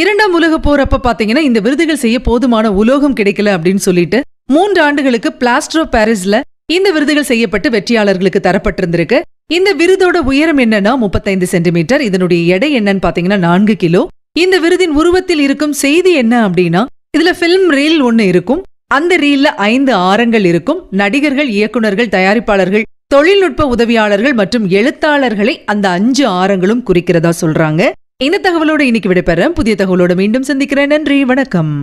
இரண்டாம் உலக போறப்ப பாத்தீங்கன்னா இந்த விருதுகள் செய்ய போதுமான உலோகம் கிடைக்கல அப்படின்னு சொல்லிட்டு மூன்று ஆண்டுகளுக்கு பிளாஸ்டர் ஆஃப் பாரிஸ்ல இந்த விருதுகள் செய்யப்பட்டு வெற்றியாளர்களுக்கு தரப்பட்டிருந்திருக்கு இந்த விருதோட உயரம் என்னன்னா முப்பத்தைந்து சென்டிமீட்டர் இதனுடைய எடை என்னன்னு பாத்தீங்கன்னா நான்கு கிலோ இந்த விருதின் உருவத்தில் இருக்கும் செய்தி என்ன அப்படின்னா இதுல பிலிம் ரீல் ஒன்னு இருக்கும் அந்த ரீல்ல ஐந்து ஆரங்கள் இருக்கும் நடிகர்கள் இயக்குநர்கள் தயாரிப்பாளர்கள் தொழில்நுட்ப உதவியாளர்கள் மற்றும் எழுத்தாளர்களை அந்த அஞ்சு ஆரங்களும் குறிக்கிறதா சொல்றாங்க இந்த தகவலோடு இன்னைக்கு விடைபெற புதிய தகவலோடு மீண்டும் சந்திக்கிறேன் நன்றி வணக்கம்